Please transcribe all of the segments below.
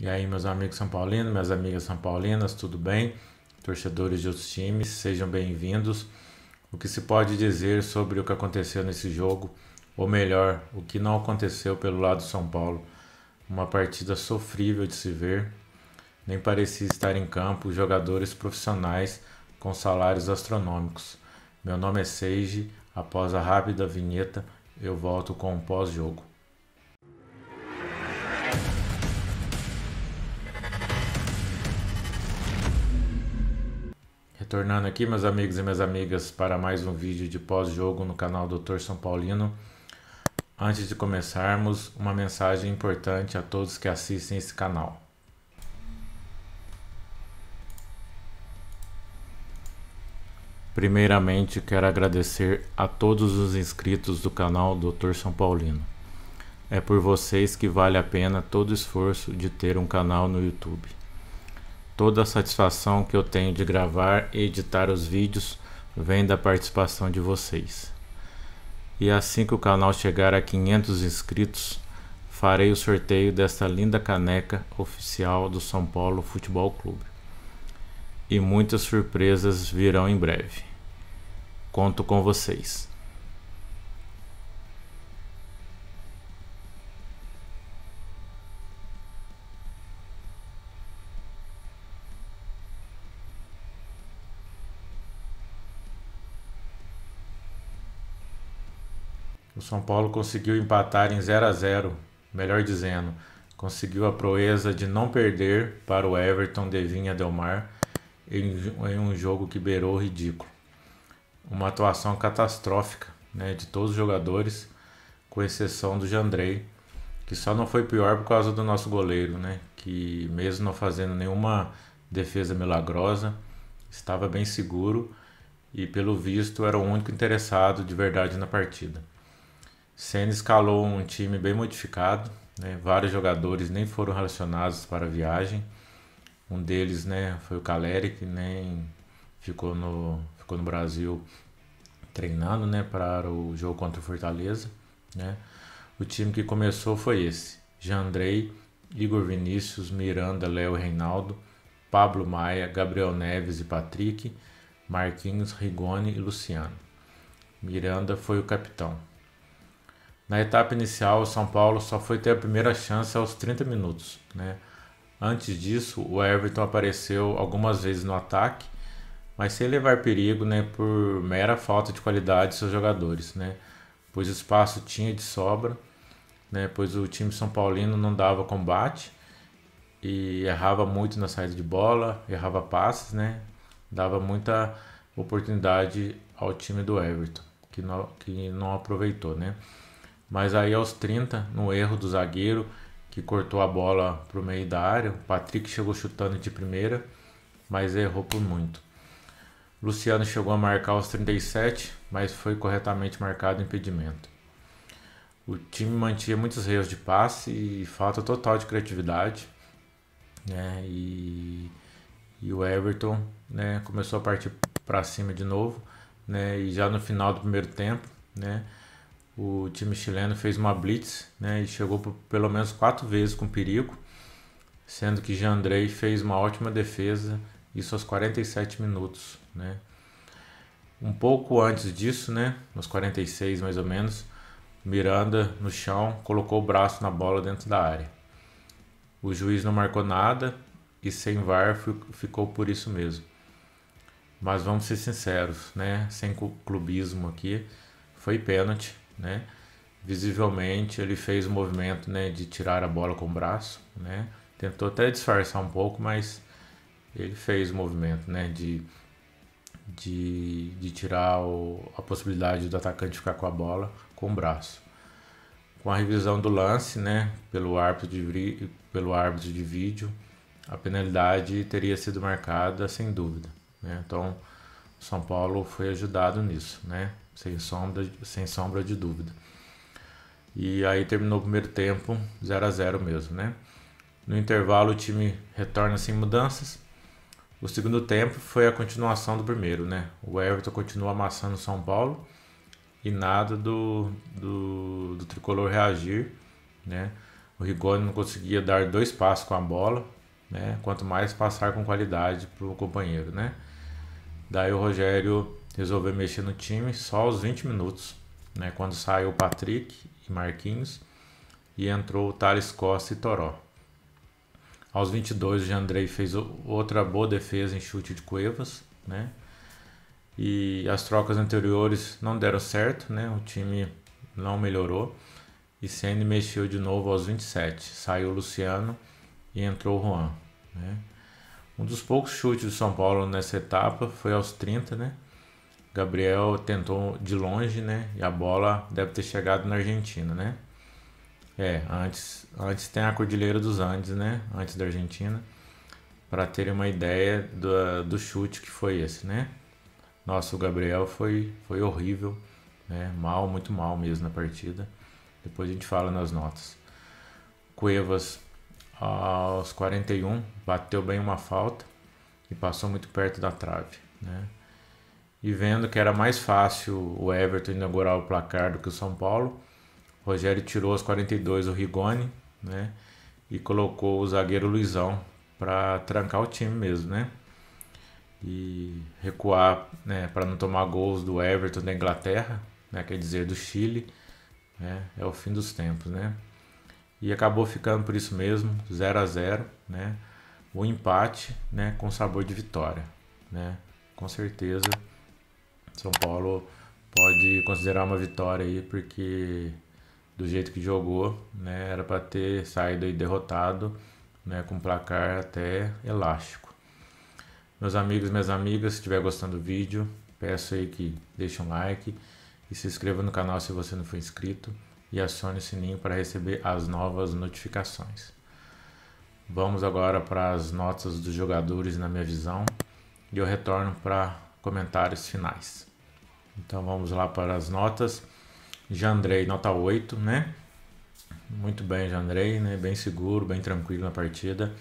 E aí, meus amigos São Paulinos, minhas amigas São Paulinas, tudo bem? Torcedores de outros times, sejam bem-vindos. O que se pode dizer sobre o que aconteceu nesse jogo, ou melhor, o que não aconteceu pelo lado de São Paulo? Uma partida sofrível de se ver, nem parecia estar em campo jogadores profissionais com salários astronômicos. Meu nome é Seiji, após a rápida vinheta, eu volto com o pós-jogo. Retornando aqui, meus amigos e minhas amigas, para mais um vídeo de pós-jogo no canal Doutor São Paulino. Antes de começarmos, uma mensagem importante a todos que assistem esse canal. Primeiramente, quero agradecer a todos os inscritos do canal Doutor São Paulino. É por vocês que vale a pena todo o esforço de ter um canal no YouTube. Toda a satisfação que eu tenho de gravar e editar os vídeos vem da participação de vocês. E assim que o canal chegar a 500 inscritos, farei o sorteio desta linda caneca oficial do São Paulo Futebol Clube. E muitas surpresas virão em breve. Conto com vocês. O São Paulo conseguiu empatar em 0 a 0, melhor dizendo, conseguiu a proeza de não perder para o Everton de Vinha Delmar em, um jogo que beirou o ridículo. Uma atuação catastrófica né, de todos os jogadores, com exceção do Jandrei, que só não foi pior por causa do nosso goleiro, né, que mesmo não fazendo nenhuma defesa milagrosa, estava bem seguro e, pelo visto, era o único interessado de verdade na partida. Senna escalou um time bem modificado, né? vários jogadores nem foram relacionados para a viagem. Um deles né, foi o Caleri, que nem ficou no, ficou no Brasil treinando né, para o jogo contra o Fortaleza. Né? O time que começou foi esse: Jandrei, Igor Vinícius, Miranda, Léo Reinaldo, Pablo Maia, Gabriel Neves e Patrick, Marquinhos, Rigoni e Luciano. Miranda foi o capitão. Na etapa inicial, o São Paulo só foi ter a primeira chance aos 30 minutos. Né? Antes disso, o Everton apareceu algumas vezes no ataque, mas sem levar perigo né, por mera falta de qualidade de seus jogadores, né? pois o espaço tinha de sobra, né? pois o time São Paulino não dava combate e errava muito na saída de bola, errava passes, né? dava muita oportunidade ao time do Everton, que não, que não aproveitou. Né? Mas aí aos 30, no erro do zagueiro, que cortou a bola para o meio da área, o Patrick chegou chutando de primeira, mas errou por muito. Luciano chegou a marcar aos 37, mas foi corretamente marcado impedimento. O time mantinha muitos erros de passe e falta total de criatividade. Né? E, e o Everton né, começou a partir para cima de novo. Né? E já no final do primeiro tempo, né, o time chileno fez uma blitz né, e chegou por, pelo menos quatro vezes com perigo, sendo que Jean Andrei fez uma ótima defesa, isso aos 47 minutos. Né. Um pouco antes disso, né, nos 46 mais ou menos, Miranda no chão colocou o braço na bola dentro da área. O juiz não marcou nada e sem VAR ficou por isso mesmo. Mas vamos ser sinceros, né? Sem clubismo aqui, foi pênalti né? Visivelmente ele fez o movimento, né, de tirar a bola com o braço, né? Tentou até disfarçar um pouco, mas ele fez o movimento, né, de de, de tirar o, a possibilidade do atacante ficar com a bola com o braço. Com a revisão do lance, né, pelo árbitro de, pelo árbitro de vídeo, a penalidade teria sido marcada sem dúvida. Né? Então, São Paulo foi ajudado nisso, né? sem sombra, sem sombra de dúvida. E aí terminou o primeiro tempo 0 a 0 mesmo, né? No intervalo o time retorna sem mudanças. O segundo tempo foi a continuação do primeiro, né? O Everton continua amassando o São Paulo e nada do, do, do tricolor reagir, né? O Rigoni não conseguia dar dois passos com a bola, né? Quanto mais passar com qualidade para o companheiro, né? Daí o Rogério resolveu mexer no time só aos 20 minutos, né, quando saiu o Patrick e Marquinhos e entrou o Thales Costa e Toró. Aos 22, o Andrei fez outra boa defesa em chute de Cuevas, né? E as trocas anteriores não deram certo, né? O time não melhorou. E Senna mexeu de novo aos 27. Saiu o Luciano e entrou o Juan, né? Um dos poucos chutes do São Paulo nessa etapa foi aos 30, né? Gabriel tentou de longe, né? E a bola deve ter chegado na Argentina, né? É, antes, antes tem a Cordilheira dos Andes, né? Antes da Argentina, para terem uma ideia do, do chute que foi esse, né? Nossa, o Gabriel foi, foi horrível, né? Mal, muito mal mesmo na partida. Depois a gente fala nas notas. Cuevas, aos 41, bateu bem uma falta e passou muito perto da trave, né? e vendo que era mais fácil o Everton inaugurar o placar do que o São Paulo, o Rogério tirou aos 42 o Rigoni, né? E colocou o zagueiro Luizão para trancar o time mesmo, né? E recuar, né, para não tomar gols do Everton da Inglaterra, né, quer dizer, do Chile, né? É o fim dos tempos, né? E acabou ficando por isso mesmo, 0 a 0, né? O empate, né, com sabor de vitória, né? Com certeza são Paulo pode considerar uma vitória aí, porque do jeito que jogou, né, era para ter saído aí derrotado, né, com placar até elástico. Meus amigos, minhas amigas, se estiver gostando do vídeo, peço aí que deixe um like e se inscreva no canal se você não for inscrito e acione o sininho para receber as novas notificações. Vamos agora para as notas dos jogadores na minha visão e eu retorno para comentários finais. Então vamos lá para as notas. Jandrei, nota 8, né? Muito bem, Jandrei, né? Bem seguro, bem tranquilo na partida,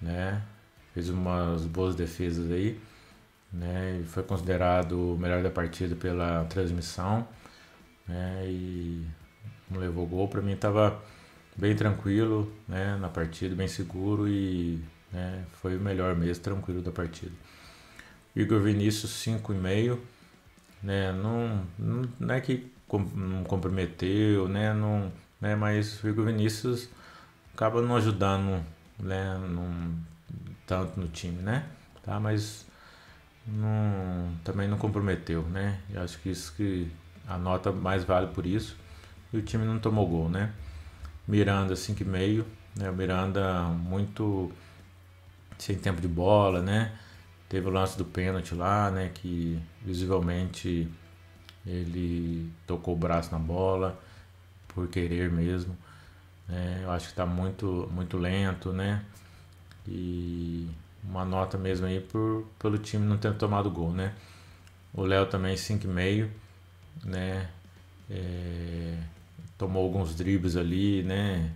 né? Fez umas boas defesas aí, né? E foi considerado o melhor da partida pela transmissão, né? E não levou gol. Para mim estava bem tranquilo, né? Na partida, bem seguro e né? foi o melhor mesmo, tranquilo da partida. Igor Vinícius 5,5, né? Não, não, não é que com, não comprometeu, né? Não, né? Mas o Igor Vinícius acaba não ajudando, né? Não, tanto no time, né? Tá? Mas não, também não comprometeu, né? Eu acho que isso que a nota mais vale por isso. E o time não tomou gol, né? Miranda 5,5, né? O Miranda muito sem tempo de bola, né? Teve o lance do pênalti lá, né? Que visivelmente ele tocou o braço na bola por querer mesmo. Né? Eu acho que está muito, muito lento, né? E uma nota mesmo aí por, pelo time não ter tomado gol, né? O Léo também 5,5, né? É, tomou alguns dribles ali, né?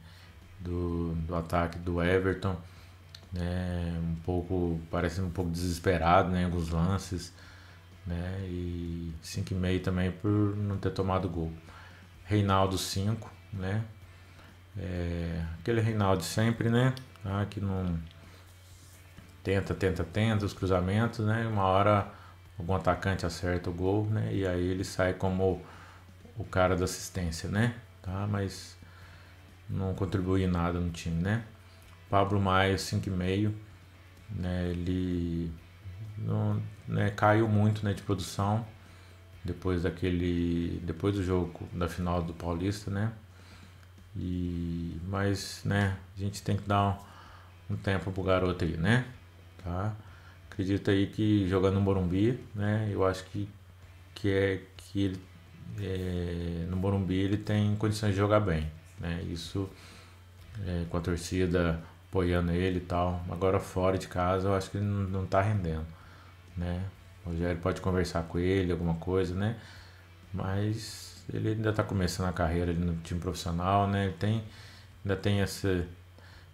Do, do ataque do Everton né? Um pouco, parecendo um pouco desesperado, né? Alguns lances, né? E 5,5 também por não ter tomado gol. Reinaldo 5, né? É, aquele Reinaldo sempre, né? Ah, que não tenta, tenta, tenta os cruzamentos, né? Uma hora algum atacante acerta o gol, né? E aí ele sai como o cara da assistência, né? Tá? Mas não contribui nada no time, né? Pablo Maia 5,5, né, ele não, né, caiu muito né, de produção depois daquele depois do jogo da final do Paulista, né? E mas, né, a gente tem que dar um, um tempo pro garoto aí, né? Tá? Acredito aí que jogando no Morumbi, né, eu acho que que é que ele é, no Morumbi ele tem condições de jogar bem, né? Isso é, com a torcida apoiando ele e tal. Agora fora de casa, eu acho que ele não, não tá rendendo, né? O Rogério pode conversar com ele, alguma coisa, né? Mas ele ainda tá começando a carreira ali no time profissional, né? Ele tem, ainda tem esse,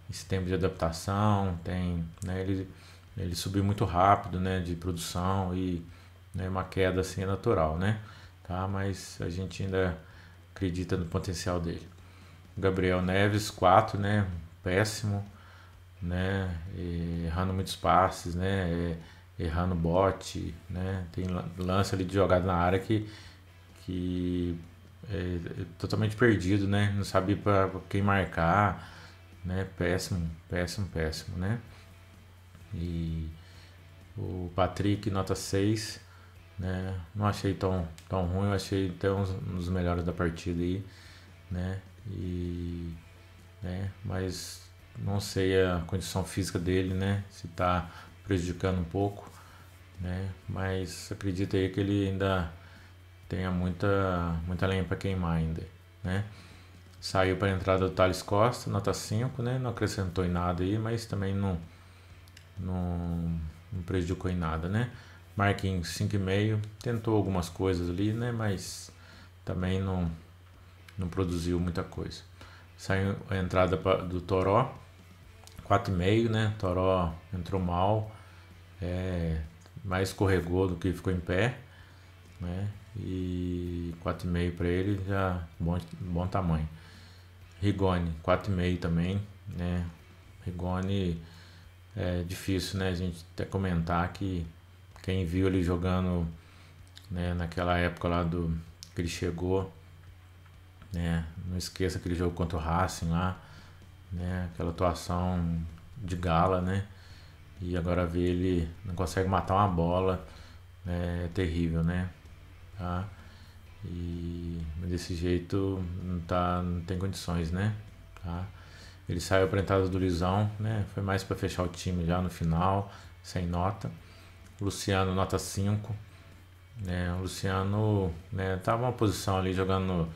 esse tempo de adaptação, tem, né? Ele, ele subiu muito rápido, né? De produção e né? uma queda assim é natural, né? Tá? Mas a gente ainda acredita no potencial dele. Gabriel Neves, 4, né? Péssimo né? E errando muitos passes, né? Errando bote, né? Tem lance ali de jogada na área que, que é, é totalmente perdido, né? Não sabe para quem marcar, né? Péssimo, péssimo, péssimo, né? E o Patrick, nota 6, né? Não achei tão, tão ruim, eu achei até um dos melhores da partida aí, né? E, né? Mas não sei a condição física dele, né? Se está prejudicando um pouco, né? Mas acredito aí que ele ainda tenha muita, muita lenha para queimar ainda, né? Saiu para a entrada do Thales Costa, nota 5, né? Não acrescentou em nada aí, mas também não, não, não prejudicou em nada, né? Marquinhos 5,5, tentou algumas coisas ali, né? Mas também não, não produziu muita coisa. Saiu a entrada pra, do Toró, 4,5, né? Toró entrou mal, é, mais escorregou do que ficou em pé, né? E 4,5 para ele já bom, bom tamanho. Rigoni, 4,5 também, né? Rigoni é difícil, né? A gente até comentar que quem viu ele jogando né, naquela época lá do que ele chegou, né? Não esqueça aquele jogo contra o Racing lá, né? Aquela atuação de gala, né? E agora ver ele não consegue matar uma bola, né? é terrível, né? Tá? E desse jeito não, tá, não tem condições, né? Tá? Ele saiu entrada do Lisão, né? Foi mais para fechar o time já no final, sem nota. Luciano, nota 5. Né? O Luciano né, tava uma posição ali jogando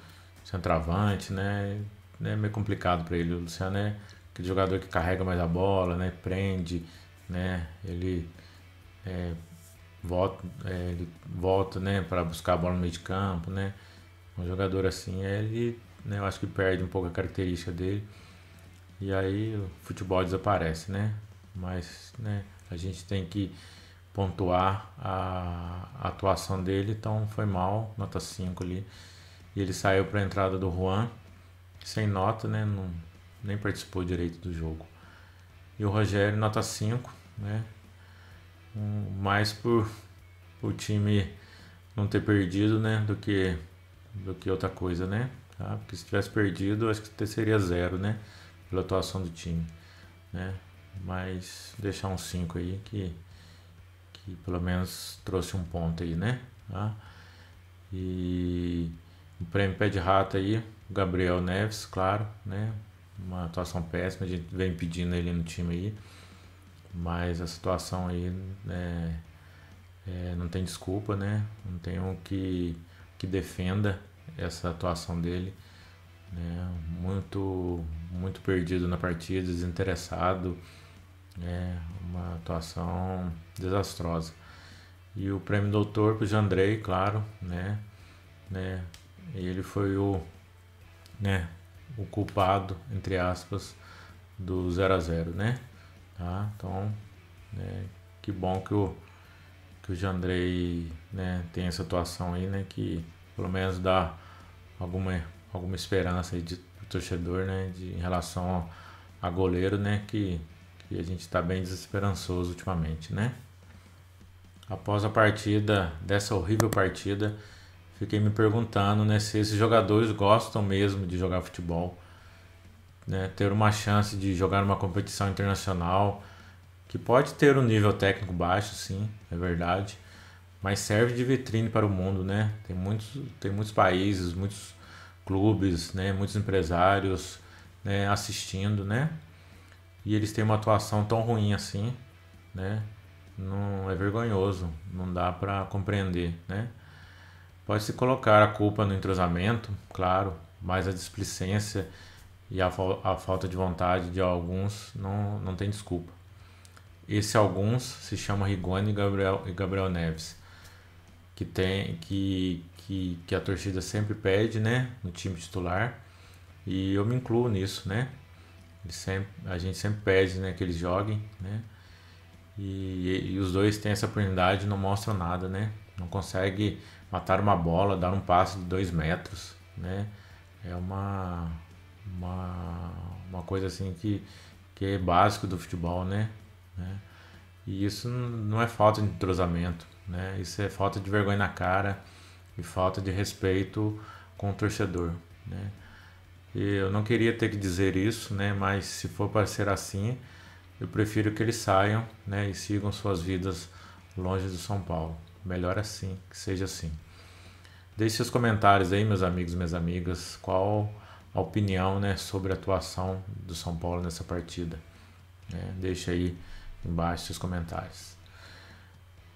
centroavante, né? né, meio complicado para ele. O Luciano é aquele jogador que carrega mais a bola, né, prende, né, ele é, volta, é, ele volta né, para buscar a bola no meio de campo. Né, um jogador assim, é, ele né, eu acho que perde um pouco a característica dele. E aí o futebol desaparece, né? Mas né, a gente tem que pontuar a, a atuação dele, então foi mal, nota 5 ali. E ele saiu para a entrada do Juan, sem nota, né? Não, nem participou direito do jogo. E o Rogério, nota 5, né? Um, mais por o time não ter perdido, né? Do que, do que outra coisa, né? Tá? Porque se tivesse perdido, acho que seria zero, né? Pela atuação do time, né? Mas deixar um 5 aí que, que pelo menos trouxe um ponto aí, né? Tá? E o prêmio pé de rato aí Gabriel Neves, claro, né? Uma atuação péssima, a gente vem pedindo ele no time aí. Mas a situação aí né, é, não tem desculpa, né? Não tem um que, que defenda essa atuação dele. Né? Muito, muito perdido na partida, desinteressado. Né? Uma atuação desastrosa. E o prêmio doutor para o Jandrei, claro, né? né? Ele foi o né, o culpado, entre aspas, do 0 a 0 né? Tá? Então, né, que bom que o, que o Jandrei né, tem essa atuação aí, né? Que pelo menos dá alguma, alguma esperança aí de torcedor, né? De, em relação a, a goleiro, né? Que, que a gente está bem desesperançoso ultimamente, né? Após a partida, dessa horrível partida, fiquei me perguntando né, se esses jogadores gostam mesmo de jogar futebol, né, ter uma chance de jogar uma competição internacional, que pode ter um nível técnico baixo, sim, é verdade, mas serve de vitrine para o mundo, né? Tem muitos, tem muitos países, muitos clubes, né, muitos empresários né, assistindo, né? E eles têm uma atuação tão ruim assim, né? Não é vergonhoso, não dá para compreender, né? Pode-se colocar a culpa no entrosamento, claro, mas a displicência e a, a falta de vontade de alguns não, não tem desculpa. Esse alguns se chama Rigoni e Gabriel, e Gabriel Neves, que tem que, que, que a torcida sempre pede, né, no time titular. E eu me incluo nisso, né? Sempre, a gente sempre pede, né, que eles joguem, né? E, e os dois têm essa oportunidade, não mostram nada, né? Não consegue matar uma bola, dar um passe de dois metros, né? É uma, uma, uma coisa assim que, que é básico do futebol, né? né? E isso não é falta de entrosamento, né? Isso é falta de vergonha na cara e falta de respeito com o torcedor, né? E eu não queria ter que dizer isso, né? Mas se for para ser assim, eu prefiro que eles saiam, né? E sigam suas vidas longe do São Paulo. Melhor assim, que seja assim. Deixe seus comentários aí, meus amigos, minhas amigas, qual a opinião né, sobre a atuação do São Paulo nessa partida. É, deixe aí embaixo seus comentários.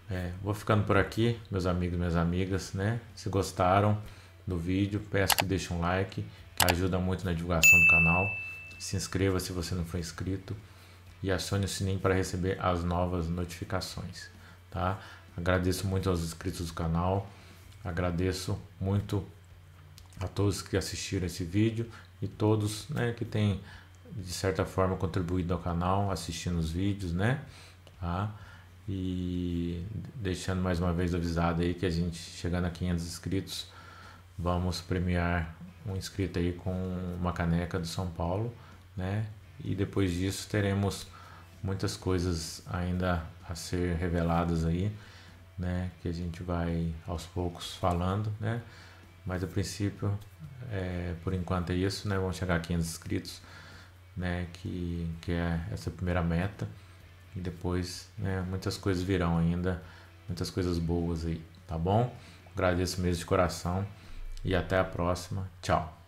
É, vou ficando por aqui, meus amigos, minhas amigas, né? Se gostaram do vídeo, peço que deixe um like, que ajuda muito na divulgação do canal. Se inscreva se você não for inscrito e acione o sininho para receber as novas notificações, tá? Agradeço muito aos inscritos do canal. Agradeço muito a todos que assistiram esse vídeo e todos né, que têm de certa forma contribuído ao canal, assistindo os vídeos, né? Tá? E deixando mais uma vez avisado aí que a gente chegando a 500 inscritos, vamos premiar um inscrito aí com uma caneca do São Paulo, né? E depois disso teremos muitas coisas ainda a ser reveladas aí né, que a gente vai aos poucos falando, né? Mas a princípio, é, por enquanto é isso, né? Vamos chegar a 500 inscritos, né? Que, que é essa primeira meta e depois, né? Muitas coisas virão ainda, muitas coisas boas aí, tá bom? Agradeço mesmo de coração e até a próxima. Tchau.